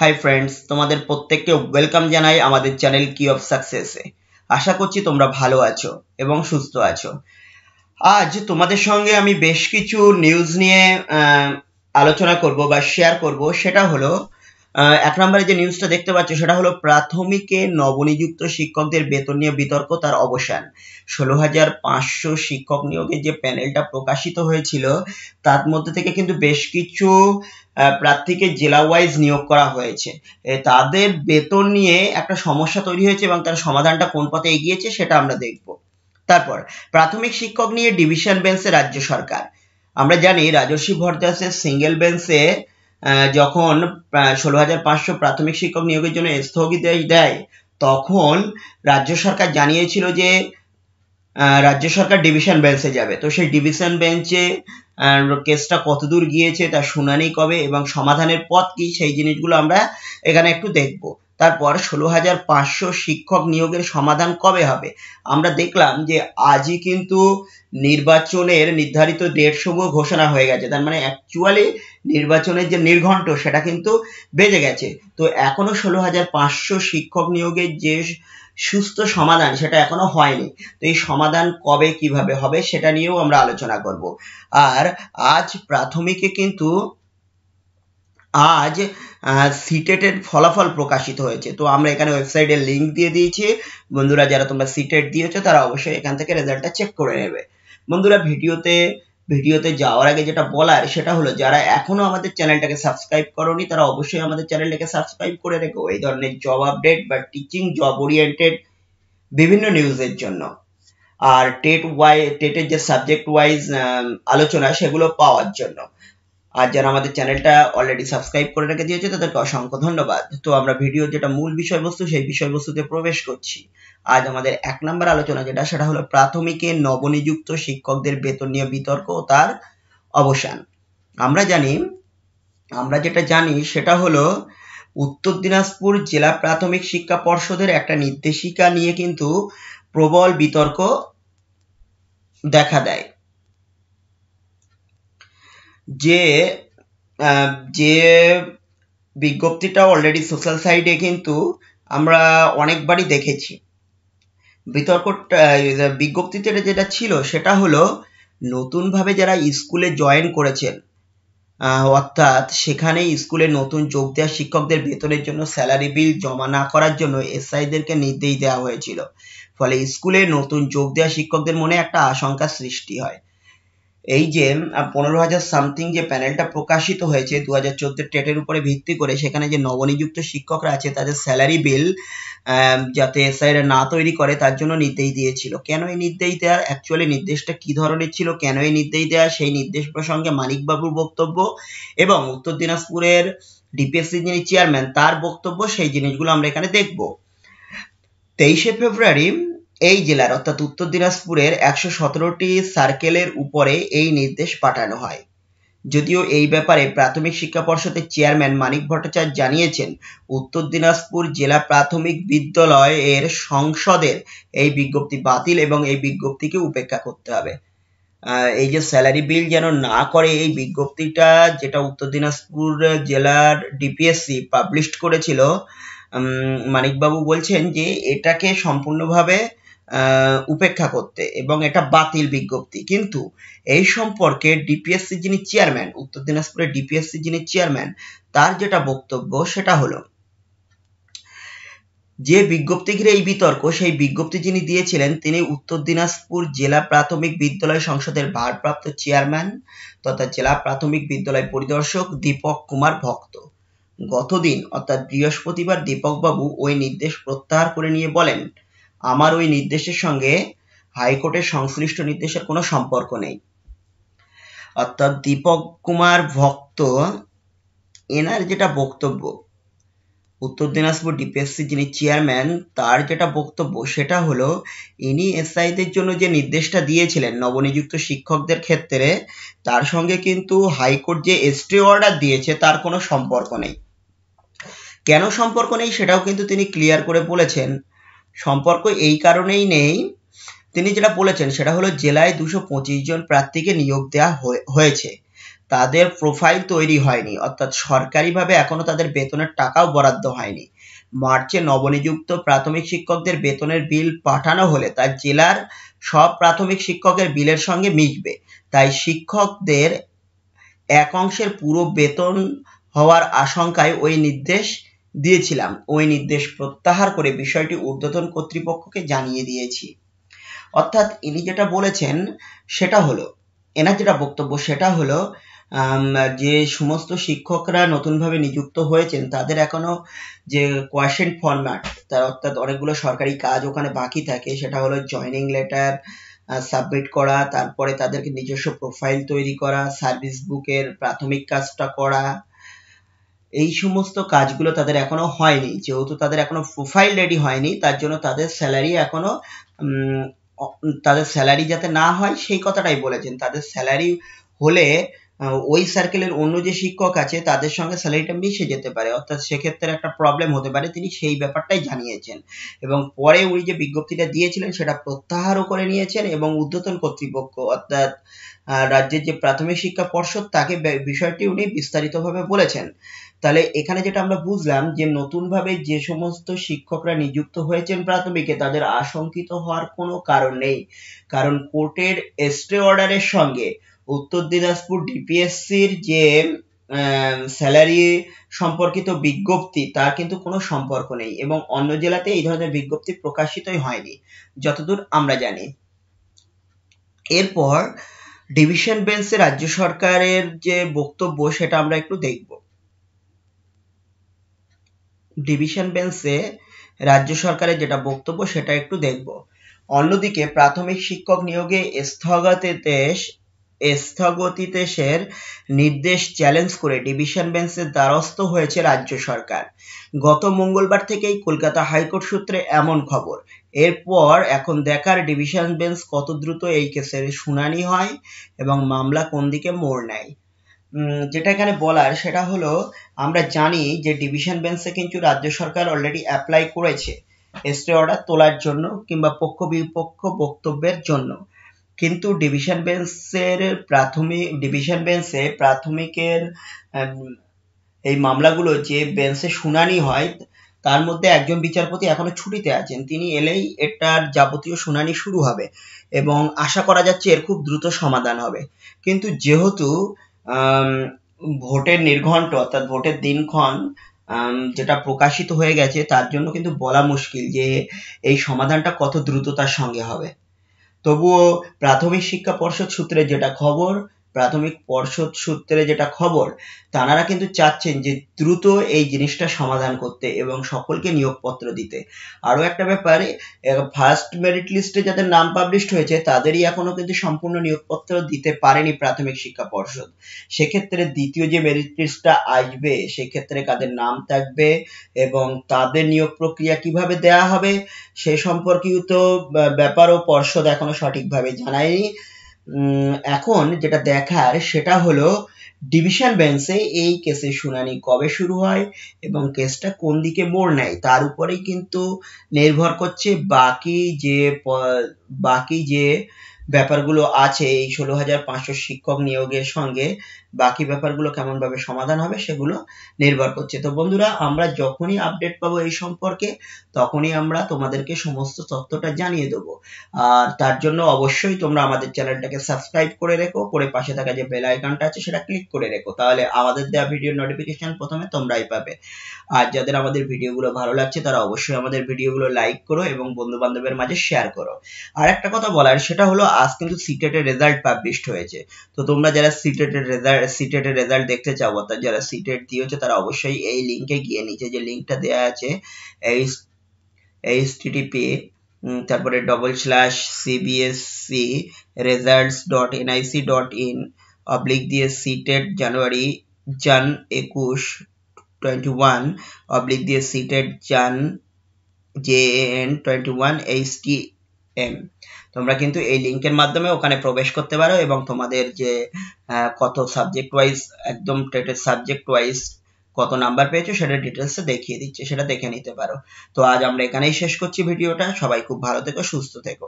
hi friends তোমাদের প্রত্যেককে welcome জানাই আমাদের চ্যানেল কি অফ সাকসেসে আশা করছি তোমরা ভালো আছো এবং সুস্থ আছো আজ তোমাদের সঙ্গে আমি বেশ কিছু নিউজ নিয়ে আলোচনা করব বা শেয়ার করব সেটা হলো এক নম্বরে যে নিউজটা দেখতে পাচ্ছ সেটা হলো প্রাথমিকে নবনিযুক্ত শিক্ষকদের বেতন নিয়ে বিতর্ক তার অবসান ষোলো হাজার পাঁচশো শিক্ষক নিয়োগের যে প্যানেলটা প্রকাশিত হয়েছিল তার মধ্যে থেকে কিন্তু বেশ কিছু প্রার্থীকে জেলা ওয়াইজ নিয়োগ করা হয়েছে তাদের বেতন নিয়ে একটা সমস্যা তৈরি হয়েছে এবং তার সমাধানটা কোন পথে এগিয়েছে সেটা আমরা দেখব তারপর প্রাথমিক শিক্ষক নিয়ে ডিভিশন বেঞ্চে রাজ্য সরকার আমরা জানি রাজস্বী ভরদাসের সিঙ্গেল বেঞ্চে যখন ষোলো হাজার পাঁচশো প্রাথমিক শিক্ষক নিয়োগের জন্য স্থগিতাদেশ দেয় তখন রাজ্য সরকার জানিয়েছিল যে রাজ্য সরকার ডিভিশন বেঞ্চে যাবে তো সেই ডিভিশন বেঞ্চে কেসটা কতদূর গিয়েছে তার শুনানি কবে এবং সমাধানের পথ কি সেই জিনিসগুলো আমরা এখানে একটু দেখব তারপর ষোলো হাজার পাঁচশো শিক্ষক নিয়োগের সমাধান কবে হবে আমরা দেখলাম যে আজই কিন্তু নির্বাচনের নির্ধারিত ডেটসমূহ ঘোষণা হয়ে গেছে তার মানে অ্যাকচুয়ালি নির্বাচনের যে নির্ঘণ্ট সেটা কিন্তু বেজে গেছে তো এখনো ষোলো হাজার পাঁচশো শিক্ষক নিয়োগের যে সুস্থ সমাধান সেটা এখনো হয়নি তো এই সমাধান কবে কিভাবে হবে সেটা নিয়েও আমরা আলোচনা করব আর আজ প্রাথমিকে কিন্তু আজ সিটেটের ফলাফল প্রকাশিত হয়েছে তো আমরা এখানে ওয়েবসাইটের লিঙ্ক দিয়ে দিয়েছি বন্ধুরা যারা তোমরা সিটেট দিয়েছো তারা অবশ্যই এখান থেকে রেজাল্টটা চেক করে নেবে বন্ধুরা ভিডিওতে ভিডিওতে যাওয়ার আগে যেটা বলার সেটা হলো যারা এখনো আমাদের চ্যানেলটাকে সাবস্ক্রাইব করনি তারা অবশ্যই আমাদের চ্যানেলটাকে সাবস্ক্রাইব করে রেখো এই ধরনের জব আপডেট বা টিচিং জব ওরিয়েন্টেড বিভিন্ন নিউজের জন্য আর টেট ওয়াই টেটের যে সাবজেক্ট ওয়াইজ আলোচনা সেগুলো পাওয়ার জন্য আর যারা আমাদের চ্যানেলটা অলরেডি সাবস্ক্রাইব করে রেখে দিয়েছে তাদেরকে অসংখ্য ধন্যবাদ তো আমরা ভিডিও যেটা মূল বিষয়বস্তু সেই বিষয়বস্তুতে প্রবেশ করছি আজ আমাদের এক নম্বর আলোচনা যেটা সেটা হলো প্রাথমিকে নবনিযুক্ত শিক্ষকদের বেতন নিয়ে বিতর্ক ও তার অবসান আমরা জানি আমরা যেটা জানি সেটা হলো উত্তর দিনাজপুর জেলা প্রাথমিক শিক্ষা পর্ষদের একটা নির্দেশিকা নিয়ে কিন্তু প্রবল বিতর্ক দেখা দেয় যে যে বিজ্ঞপ্তিটা অলরেডি সোশ্যাল সাইটে কিন্তু আমরা অনেকবারই দেখেছি বিতর্কটা বিজ্ঞপ্তিতে যেটা ছিল সেটা হলো নতুনভাবে যারা স্কুলে জয়েন করেছেন অর্থাৎ সেখানে স্কুলে নতুন যোগ দেওয়া শিক্ষকদের বেতনের জন্য স্যালারি বিল জমা না করার জন্য এসআইদেরকে নির্দেশ দেওয়া হয়েছিল ফলে স্কুলে নতুন যোগ দেওয়া শিক্ষকদের মনে একটা আশঙ্কা সৃষ্টি হয় এই যে পনেরো হাজার সামথিং যে প্যানেলটা প্রকাশিত হয়েছে দু হাজার চোদ্দের টেটের উপরে ভিত্তি করে সেখানে যে নবনিযুক্ত শিক্ষকরা আছে তাদের স্যালারি বিল যাতে স্যারেরা না তৈরি করে তার জন্য নির্দেশ দিয়েছিল কেন এই নির্দেশ দেওয়া অ্যাকচুয়ালি নির্দেশটা কী ধরনের ছিল কেন এই নির্দেশ দেওয়া সেই নির্দেশ প্রসঙ্গে মানিকবাবুর বক্তব্য এবং উত্তর দিনাজপুরের ডিপিএসসি যিনি চেয়ারম্যান তার বক্তব্য সেই জিনিসগুলো আমরা এখানে দেখব তেইশে ফেব্রুয়ারি এই জেলার অর্থাৎ উত্তর দিনাজপুরের একশো সতেরোটি সার্কেলের উপরে এই নির্দেশ পাঠানো হয় যদিও এই ব্যাপারে প্রাথমিক শিক্ষা পর্ষদের চেয়ারম্যান মানিক ভট্টাচার্য জানিয়েছেন উত্তর দিনাজপুর জেলা প্রাথমিক বিদ্যালয় এর সংসদের এই বিজ্ঞপ্তি বাতিল এবং এই বিজ্ঞপ্তিকে উপেক্ষা করতে হবে এই যে স্যালারি বিল যেন না করে এই বিজ্ঞপ্তিটা যেটা উত্তর দিনাজপুর জেলার ডিপিএসসি পাবলিশ করেছিল মানিকবাবু বলছেন যে এটাকে সম্পূর্ণভাবে উপেক্ষা করতে এবং এটা বাতিল বিজ্ঞপ্তি কিন্তু এই সম্পর্কে ডিপিএসসি যিনি চেয়ারম্যান উত্তর দিনাজপুরের ডিপিএসসি যিনি চেয়ারম্যান তার যেটা বক্তব্য সেটা হলো যে বিজ্ঞপ্তি ঘিরে এই বিতর্ক সেই বিজ্ঞপ্তি যিনি দিয়েছিলেন তিনি উত্তর দিনাজপুর জেলা প্রাথমিক বিদ্যালয় সংসদের ভারপ্রাপ্ত চেয়ারম্যান তথা জেলা প্রাথমিক বিদ্যালয় পরিদর্শক দীপক কুমার ভক্ত গতদিন অর্থাৎ বৃহস্পতিবার দীপকবাবু ওই নির্দেশ প্রত্যাহার করে নিয়ে বলেন আমার ওই নির্দেশের সঙ্গে হাইকোর্টের সংশ্লিষ্ট নির্দেশের কোনো সম্পর্ক নেই অর্থাৎ দীপক কুমার ভক্ত এনার যেটা বক্তব্য উত্তর দিনাজপুর ডিপিএসসি যিনি চেয়ারম্যান তার যেটা বক্তব্য সেটা হলো ইনি এসআইদের জন্য যে নির্দেশটা দিয়েছিলেন নবনিযুক্ত শিক্ষকদের ক্ষেত্রে তার সঙ্গে কিন্তু হাইকোর্ট যে এসটি অর্ডার দিয়েছে তার কোনো সম্পর্ক নেই কেন সম্পর্ক নেই সেটাও কিন্তু তিনি ক্লিয়ার করে বলেছেন সম্পর্ক এই কারণেই নেই তিনি যেটা বলেছেন সেটা হলো জেলায় দুশো পঁচিশ জন প্রার্থীকে নিয়োগ দেওয়া হয়েছে তাদের প্রোফাইল তৈরি হয়নি অর্থাৎ সরকারিভাবে এখনও তাদের বেতনের টাকাও বরাদ্দ হয়নি মার্চে নবনিযুক্ত প্রাথমিক শিক্ষকদের বেতনের বিল পাঠানো হলে তা জেলার সব প্রাথমিক শিক্ষকের বিলের সঙ্গে মিশবে তাই শিক্ষকদের এক অংশের পুরো বেতন হওয়ার আশঙ্কায় ওই নির্দেশ দিয়েছিলাম ওই নির্দেশ প্রত্যাহার করে বিষয়টি ঊর্ধ্বতন কর্তৃপক্ষকে জানিয়ে দিয়েছি অর্থাৎ ইনি যেটা বলেছেন সেটা হলো এনার যেটা বক্তব্য সেটা হলো যে সমস্ত শিক্ষকরা নতুনভাবে নিযুক্ত হয়েছেন তাদের এখনো যে কোয়েশন ফর্ম্যাট তার অর্থাৎ অনেকগুলো সরকারি কাজ ওখানে বাকি থাকে সেটা হলো জয়নিং লেটার সাবমিট করা তারপরে তাদেরকে নিজস্ব প্রোফাইল তৈরি করা সার্ভিস বুকের প্রাথমিক কাজটা করা এই সমস্ত কাজগুলো তাদের এখনো হয়নি যেহেতু তাদের এখনো প্রোফাইল রেডি হয়নি তার জন্য তাদের স্যালারি এখনো তাদের স্যালারি যাতে না হয় সেই কথাটাই বলেছেন তাদের স্যালারি হলে ওই সার্কেলের অন্য যে শিক্ষক আছে তাদের সঙ্গে স্যালারিটা মিশে যেতে পারে অর্থাৎ সেক্ষেত্রে একটা প্রবলেম হতে পারে তিনি সেই ব্যাপারটাই জানিয়েছেন এবং পরে উনি যে বিজ্ঞপ্তিটা দিয়েছিলেন সেটা প্রত্যাহারও করে নিয়েছেন এবং উদ্যতন কর্তৃপক্ষ অর্থাৎ রাজ্যের যে প্রাথমিক শিক্ষা পর্ষদ তাকে বিষয়টি উনি বিস্তারিতভাবে বলেছেন তাহলে এখানে যেটা আমরা বুঝলাম যে নতুনভাবে যে সমস্ত শিক্ষকরা নিযুক্ত হয়েছেন প্রাথমিকে তাদের আশঙ্কিত হওয়ার কোনো কারণ নেই কারণ কোর্টের এস্টে অর্ডারের সঙ্গে উত্তর দিনাজপুর ডিপিএসসির যে স্যালারি সম্পর্কিত বিজ্ঞপ্তি তার কিন্তু কোনো সম্পর্ক নেই এবং অন্য জেলাতে এই ধরনের বিজ্ঞপ্তি প্রকাশিতই হয়নি যতদূর আমরা জানি এরপর ডিভিশন বেঞ্চে রাজ্য সরকারের যে বক্তব্য সেটা আমরা একটু দেখব ডিভিশন বেঞ্চে রাজ্য সরকারের যেটা বক্তব্য সেটা একটু দেখব অন্যদিকে প্রাথমিক শিক্ষক নিয়োগে স্থগতাদেশ স্থগতিতেশের নির্দেশ চ্যালেঞ্জ করে ডিভিশন বেঞ্চের দ্বারস্থ হয়েছে রাজ্য সরকার গত মঙ্গলবার থেকেই কলকাতা হাইকোর্ট সূত্রে এমন খবর এরপর এখন দেখার ডিভিশন বেঞ্চ কত দ্রুত এই কেসের শুনানি হয় এবং মামলা কোন দিকে মোড় নেয় যেটা এখানে বলার সেটা হলো আমরা জানি যে ডিভিশন বেঞ্চে কিন্তু রাজ্য সরকার অলরেডি অ্যাপ্লাই করেছে স্টে অর্ডার তোলার জন্য কিংবা পক্ষ বিপক্ষ বক্তব্যের জন্য কিন্তু ডিভিশন বেঞ্চের প্রাথমিক ডিভিশন বেঞ্চে প্রাথমিকের এই মামলাগুলো যে বেঞ্চে শুনানি হয় তার মধ্যে একজন বিচারপতি এখনো ছুটিতে আছেন তিনি এলেই এটার যাবতীয় শুনানি শুরু হবে এবং আশা করা যাচ্ছে এর খুব দ্রুত সমাধান হবে কিন্তু যেহেতু ভোটের নির্ঘণ্ট অর্থাৎ ভোটের দিনক্ষণ যেটা প্রকাশিত হয়ে গেছে তার জন্য কিন্তু বলা মুশকিল যে এই সমাধানটা কত দ্রুততার সঙ্গে হবে তবুও প্রাথমিক শিক্ষা পর্ষদ সূত্রে যেটা খবর প্রাথমিক পর্ষদ সূত্রে যেটা খবর তানারা কিন্তু চাচ্ছেন যে দ্রুত এই জিনিসটা সমাধান করতে এবং সকলকে নিয়োগপত্র দিতে আরও একটা ব্যাপারে ফার্স্ট মেরিট লিস্টে যাদের নাম পাবলিশড হয়েছে তাদেরই এখনও কিন্তু সম্পূর্ণ নিয়োগপত্র দিতে পারেনি প্রাথমিক শিক্ষা পর্ষদ সেক্ষেত্রে দ্বিতীয় যে মেরিট লিস্টটা আসবে সেক্ষেত্রে কাদের নাম থাকবে এবং তাদের নিয়োগ প্রক্রিয়া কিভাবে দেয়া হবে সে সম্পর্কিত ব্যাপারও পর্ষদ এখনও সঠিকভাবে জানায়নি এখন যেটা দেখার সেটা হলো ডিভিশন বেঞ্চে এই কেসের শুনানি কবে শুরু হয় এবং কেসটা কোন দিকে মোড় নেয় তার উপরেই কিন্তু নির্ভর করছে বাকি যে বাকি যে ব্যাপারগুলো আছে এই ষোলো হাজার পাঁচশো শিক্ষক নিয়োগের সঙ্গে বাকি ব্যাপারগুলো কেমনভাবে সমাধান হবে সেগুলো নির্ভর করছে তো বন্ধুরা আমরা যখনই আপডেট পাবো এই সম্পর্কে তখনই আমরা তোমাদেরকে সমস্ত তথ্যটা জানিয়ে দেব আর তার জন্য অবশ্যই তোমরা আমাদের চ্যানেলটাকে সাবস্ক্রাইব করে রেখো করে পাশে থাকা যে বেল আইকনটা আছে সেটা ক্লিক করে রেখো তাহলে আমাদের দেওয়া ভিডিও নোটিফিকেশন প্রথমে তোমরাই পাবে আর যাদের আমাদের ভিডিওগুলো ভালো লাগছে তারা অবশ্যই আমাদের ভিডিওগুলো লাইক করো এবং বন্ধু বান্ধবের মাঝে শেয়ার করো আর একটা কথা বলার সেটা হলো আজ কিন্তু সিটেটের রেজাল্ট পাবলিশড হয়েছে তো তোমরা যারা সিটেটের রেজাল্ট সিটেটের রেজাল্ট দেখতে চাও অর্থাৎ যারা সিটেট দিয়েছে তারা অবশ্যই এই লিঙ্কে গিয়ে নিচে যে লিঙ্কটা দেওয়া আছে এইচ এইচটিটিপি তারপরে double slash CBSE results dot NIC dot in oblique দিয়ে সিটেট জানুয়ারি জান একুশ টোয়েন্টি ওয়ান অবলিক দিয়ে CTET Jan J N twenty one HT M তোমরা কিন্তু এই লিঙ্কের মাধ্যমে ওখানে প্রবেশ করতে পারো এবং তোমাদের যে কত সাবজেক্ট ওয়াইজ একদম টেটের সাবজেক্ট ওয়াইজ কত নাম্বার পেয়েছো সেটা ডিটেলস দেখিয়ে দিচ্ছে সেটা দেখে নিতে পারো তো আজ আমরা এখানেই শেষ করছি ভিডিওটা সবাই খুব ভালো থেকো সুস্থ থেকো